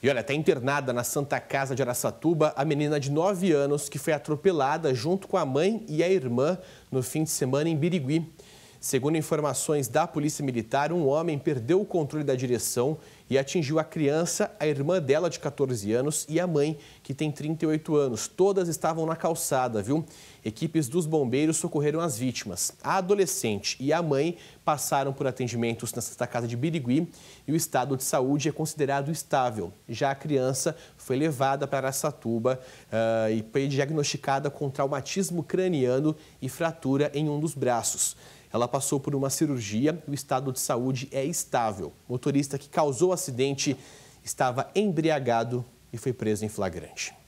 E olha, está internada na Santa Casa de Araçatuba a menina de 9 anos que foi atropelada junto com a mãe e a irmã no fim de semana em Birigui. Segundo informações da Polícia Militar, um homem perdeu o controle da direção e atingiu a criança, a irmã dela de 14 anos e a mãe, que tem 38 anos. Todas estavam na calçada, viu? Equipes dos bombeiros socorreram as vítimas. A adolescente e a mãe passaram por atendimentos na Santa Casa de Birigui e o estado de saúde é considerado estável. Já a criança foi levada para Aracatuba uh, e foi diagnosticada com traumatismo craniano e fratura em um dos braços. Ela passou por uma cirurgia e o estado de saúde é estável. O motorista que causou o acidente estava embriagado e foi preso em flagrante.